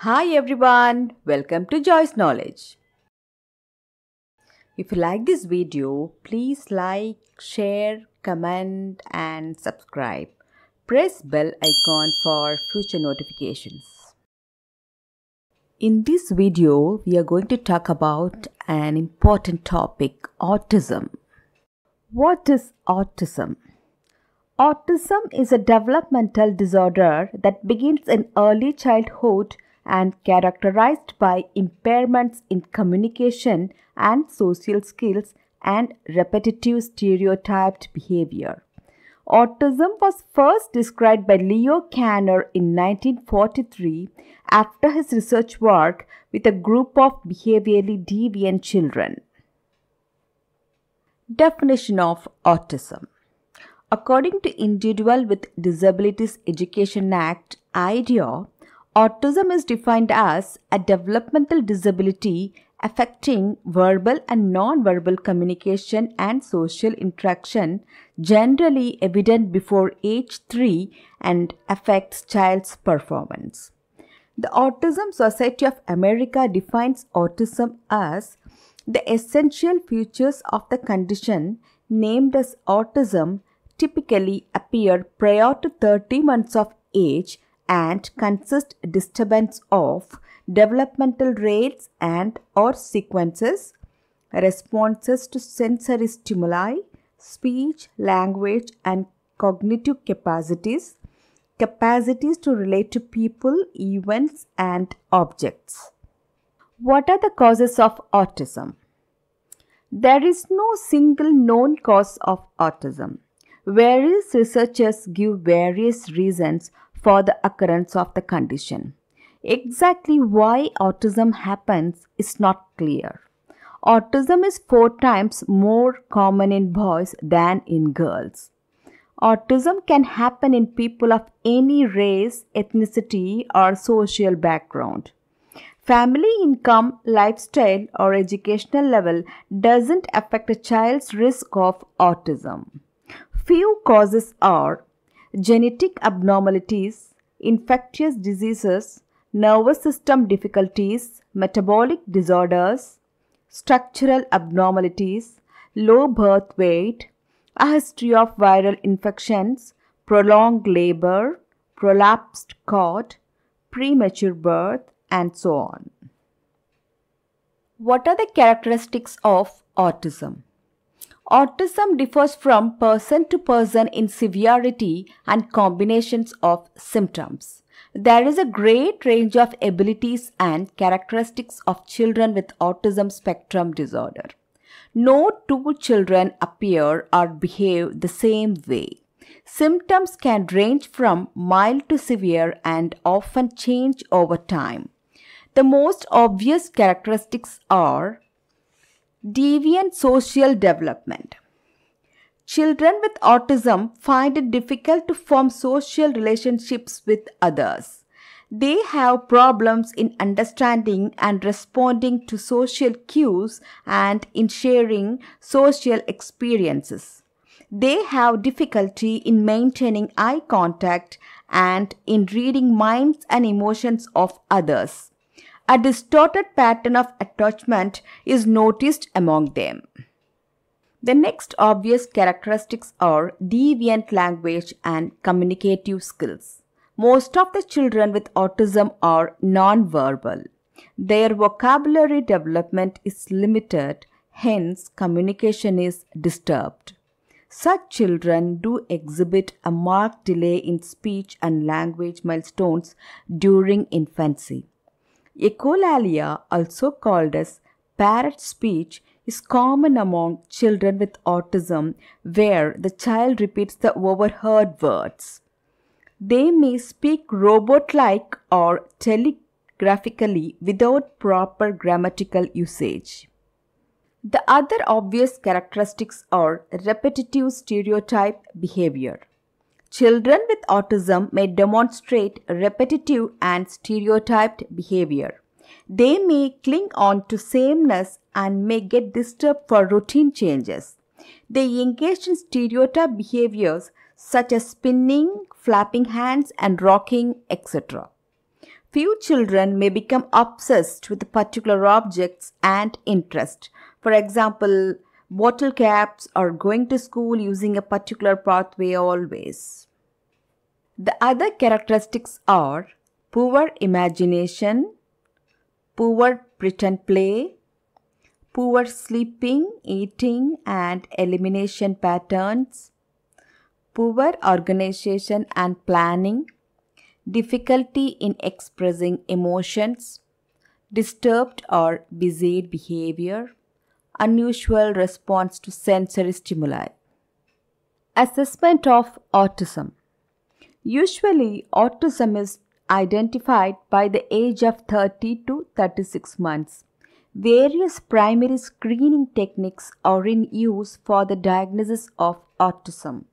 Hi everyone, welcome to Joyce Knowledge. If you like this video, please like, share, comment and subscribe. Press bell icon for future notifications. In this video, we are going to talk about an important topic, autism. What is autism? Autism is a developmental disorder that begins in early childhood and characterized by impairments in communication and social skills and repetitive stereotyped behavior. Autism was first described by Leo Kanner in 1943 after his research work with a group of behaviorally deviant children. Definition of autism According to Individual with Disabilities Education Act, (IDEA). Autism is defined as a developmental disability affecting verbal and nonverbal communication and social interaction generally evident before age 3 and affects child's performance. The Autism Society of America defines autism as the essential features of the condition named as autism typically appear prior to 30 months of age and consist disturbance of developmental rates and or sequences, responses to sensory stimuli, speech, language and cognitive capacities, capacities to relate to people, events and objects. What are the causes of autism? There is no single known cause of autism, Various researchers give various reasons for the occurrence of the condition. Exactly why autism happens is not clear. Autism is four times more common in boys than in girls. Autism can happen in people of any race, ethnicity, or social background. Family income, lifestyle, or educational level doesn't affect a child's risk of autism. Few causes are genetic abnormalities, infectious diseases, nervous system difficulties, metabolic disorders, structural abnormalities, low birth weight, a history of viral infections, prolonged labor, prolapsed cord, premature birth, and so on. What are the characteristics of autism? Autism differs from person to person in severity and combinations of symptoms. There is a great range of abilities and characteristics of children with autism spectrum disorder. No two children appear or behave the same way. Symptoms can range from mild to severe and often change over time. The most obvious characteristics are Deviant social development. Children with autism find it difficult to form social relationships with others. They have problems in understanding and responding to social cues and in sharing social experiences. They have difficulty in maintaining eye contact and in reading minds and emotions of others a distorted pattern of attachment is noticed among them. The next obvious characteristics are deviant language and communicative skills. Most of the children with autism are nonverbal. Their vocabulary development is limited, hence, communication is disturbed. Such children do exhibit a marked delay in speech and language milestones during infancy. Echolalia, also called as parrot speech, is common among children with autism where the child repeats the overheard words. They may speak robot like or telegraphically without proper grammatical usage. The other obvious characteristics are repetitive stereotype behavior. Children with autism may demonstrate repetitive and stereotyped behavior. They may cling on to sameness and may get disturbed for routine changes. They engage in stereotyped behaviors such as spinning, flapping hands, and rocking, etc. Few children may become obsessed with particular objects and interest. For example, bottle caps or going to school using a particular pathway always. The other characteristics are poor imagination, poor pretend play, poor sleeping, eating and elimination patterns, poor organization and planning, difficulty in expressing emotions, disturbed or busied behavior unusual response to sensory stimuli. Assessment of autism. Usually, autism is identified by the age of 30 to 36 months. Various primary screening techniques are in use for the diagnosis of autism.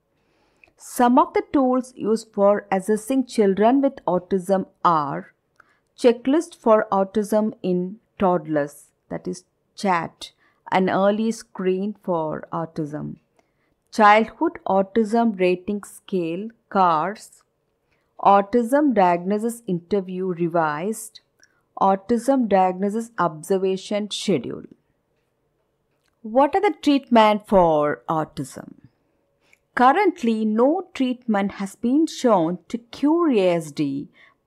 Some of the tools used for assessing children with autism are Checklist for Autism in Toddlers, that is, CHAT, an early screen for autism. Childhood Autism Rating Scale CARS Autism Diagnosis Interview Revised Autism Diagnosis Observation Schedule What are the treatment for autism? Currently, no treatment has been shown to cure ASD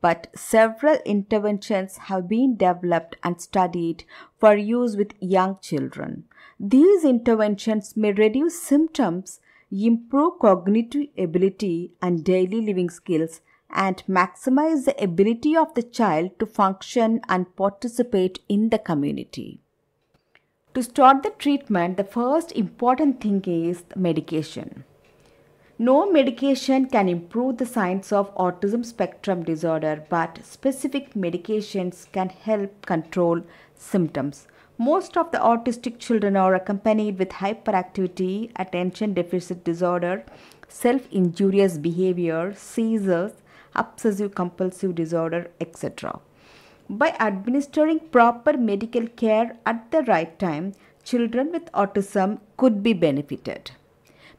but several interventions have been developed and studied for use with young children. These interventions may reduce symptoms, improve cognitive ability and daily living skills, and maximize the ability of the child to function and participate in the community. To start the treatment, the first important thing is medication. No medication can improve the signs of autism spectrum disorder, but specific medications can help control symptoms. Most of the autistic children are accompanied with hyperactivity, attention deficit disorder, self injurious behavior, seizures, obsessive compulsive disorder, etc. By administering proper medical care at the right time, children with autism could be benefited.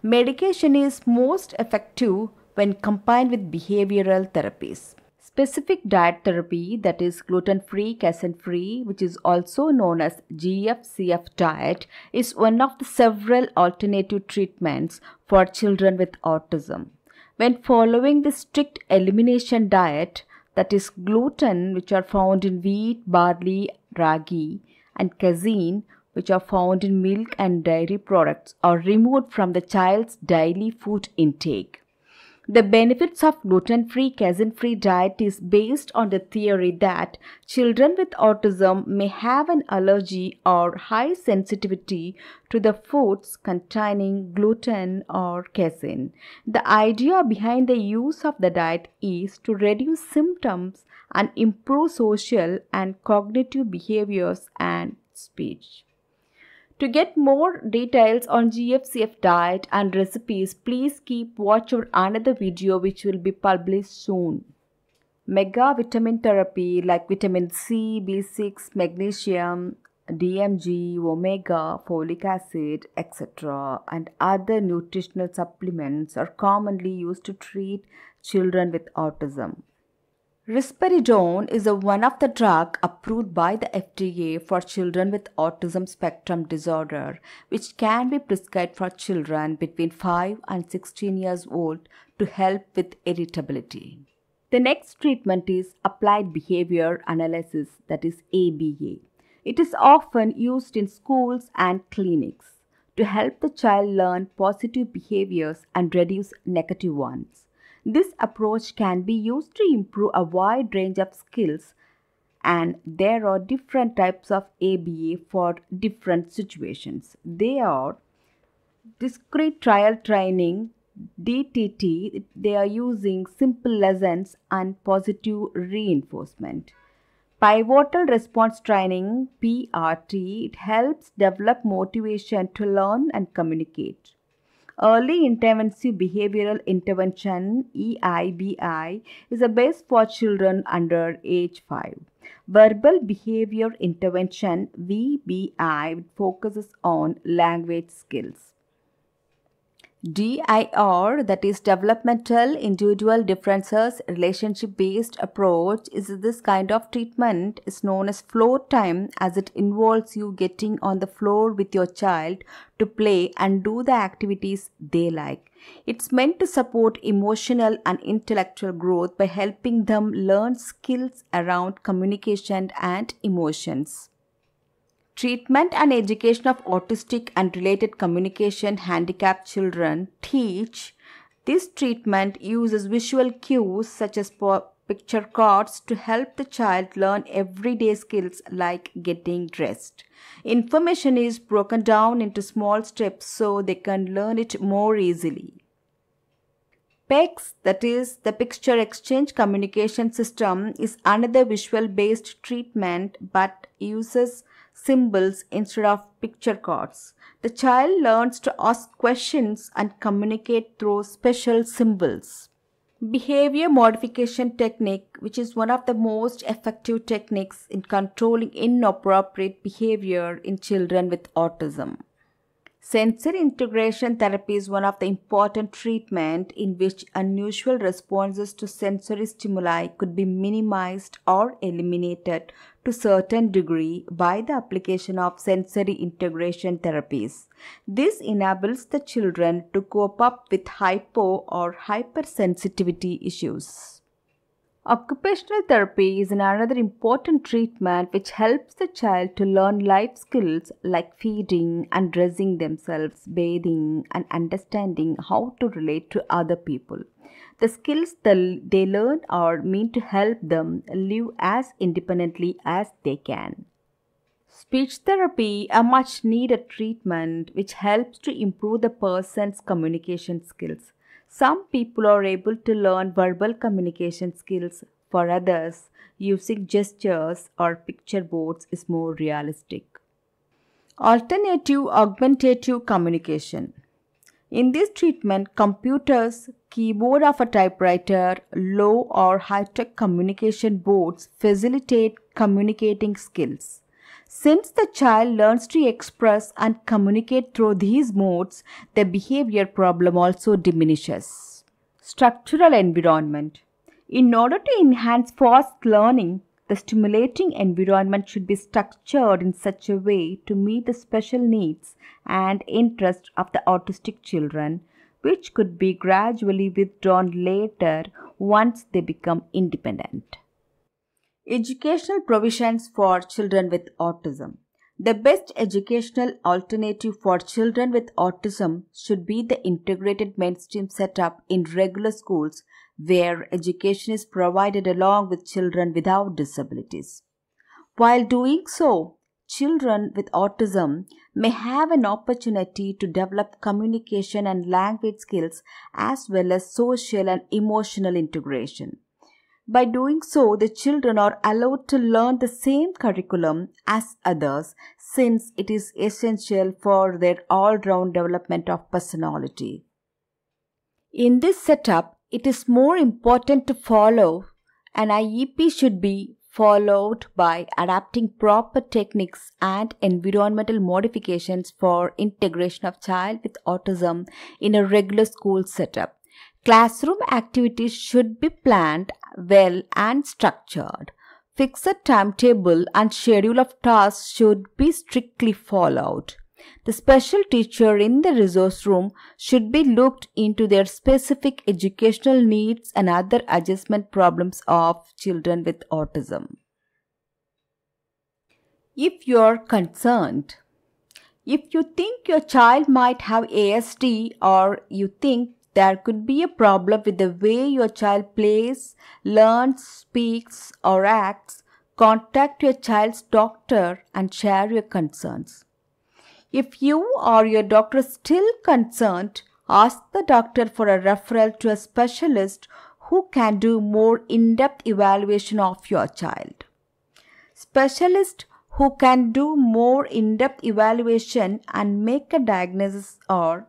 Medication is most effective when combined with behavioral therapies. Specific diet therapy that is gluten-free, casein-free which is also known as GFCF diet is one of the several alternative treatments for children with autism. When following the strict elimination diet that is gluten which are found in wheat, barley, ragi and casein which are found in milk and dairy products are removed from the child's daily food intake. The benefits of gluten-free, casein-free diet is based on the theory that children with autism may have an allergy or high sensitivity to the foods containing gluten or casein. The idea behind the use of the diet is to reduce symptoms and improve social and cognitive behaviors and speech. To get more details on GFCF diet and recipes, please keep watch our another video which will be published soon. Mega vitamin therapy like vitamin C, B6, magnesium, DMG, omega, folic acid, etc. and other nutritional supplements are commonly used to treat children with autism. Risperidone is a one of the drug approved by the FDA for children with autism spectrum disorder which can be prescribed for children between 5 and 16 years old to help with irritability. The next treatment is applied behavior analysis that is ABA. It is often used in schools and clinics to help the child learn positive behaviors and reduce negative ones. This approach can be used to improve a wide range of skills and there are different types of ABA for different situations. They are discrete trial training, DTT, they are using simple lessons and positive reinforcement. Pivotal response training, PRT, it helps develop motivation to learn and communicate. Early Intervention Behavioral Intervention EIBI is the best for children under age 5. Verbal Behavior Intervention VBI focuses on language skills. DIR, that is Developmental Individual Differences Relationship Based Approach, is this kind of treatment is known as floor time as it involves you getting on the floor with your child to play and do the activities they like. It's meant to support emotional and intellectual growth by helping them learn skills around communication and emotions. Treatment and education of autistic and related communication handicapped children teach. This treatment uses visual cues such as picture cards to help the child learn everyday skills like getting dressed. Information is broken down into small steps so they can learn it more easily. PEX, that is the Picture Exchange Communication System, is another visual based treatment but uses symbols instead of picture cards. The child learns to ask questions and communicate through special symbols. Behavior modification technique, which is one of the most effective techniques in controlling inappropriate behavior in children with autism. Sensory integration therapy is one of the important treatment in which unusual responses to sensory stimuli could be minimized or eliminated to certain degree by the application of sensory integration therapies. This enables the children to cope up with hypo or hypersensitivity issues. Occupational therapy is another important treatment which helps the child to learn life skills like feeding and dressing themselves, bathing, and understanding how to relate to other people. The skills they learn are meant to help them live as independently as they can. Speech therapy, a much needed treatment which helps to improve the person's communication skills. Some people are able to learn verbal communication skills. For others, using gestures or picture boards is more realistic. Alternative augmentative communication. In this treatment, computers, keyboard of a typewriter, low or high-tech communication boards facilitate communicating skills. Since the child learns to express and communicate through these modes, the behavior problem also diminishes. Structural environment. In order to enhance fast learning, the stimulating environment should be structured in such a way to meet the special needs and interests of the autistic children, which could be gradually withdrawn later once they become independent. Educational provisions for children with autism. The best educational alternative for children with autism should be the integrated mainstream setup in regular schools where education is provided along with children without disabilities. While doing so, children with autism may have an opportunity to develop communication and language skills as well as social and emotional integration. By doing so, the children are allowed to learn the same curriculum as others since it is essential for their all-round development of personality. In this setup, it is more important to follow an IEP should be followed by adapting proper techniques and environmental modifications for integration of child with autism in a regular school setup. Classroom activities should be planned well and structured. Fixed timetable and schedule of tasks should be strictly followed. The special teacher in the resource room should be looked into their specific educational needs and other adjustment problems of children with autism. If you're concerned, if you think your child might have ASD or you think there could be a problem with the way your child plays, learns, speaks, or acts. Contact your child's doctor and share your concerns. If you or your doctor is still concerned, ask the doctor for a referral to a specialist who can do more in-depth evaluation of your child. Specialist who can do more in-depth evaluation and make a diagnosis or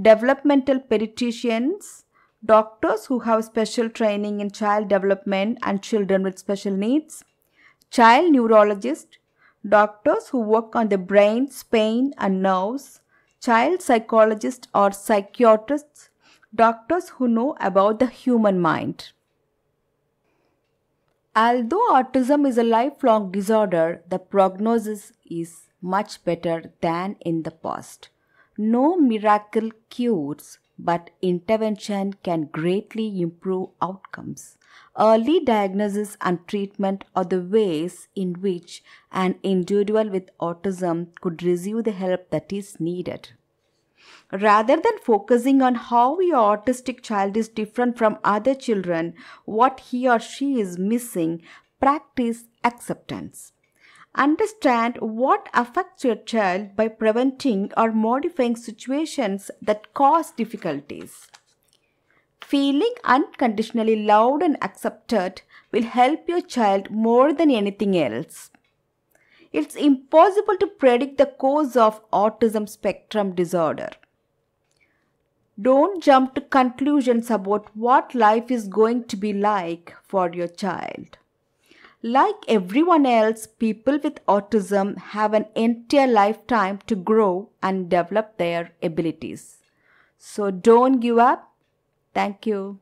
developmental pediatricians, doctors who have special training in child development and children with special needs, child neurologists, doctors who work on the brain, spine, and nerves, child psychologists or psychiatrists, doctors who know about the human mind. Although autism is a lifelong disorder, the prognosis is much better than in the past. No miracle cures, but intervention can greatly improve outcomes. Early diagnosis and treatment are the ways in which an individual with autism could receive the help that is needed. Rather than focusing on how your autistic child is different from other children, what he or she is missing, practice acceptance. Understand what affects your child by preventing or modifying situations that cause difficulties. Feeling unconditionally loved and accepted will help your child more than anything else. It's impossible to predict the cause of autism spectrum disorder. Don't jump to conclusions about what life is going to be like for your child. Like everyone else, people with autism have an entire lifetime to grow and develop their abilities. So don't give up. Thank you.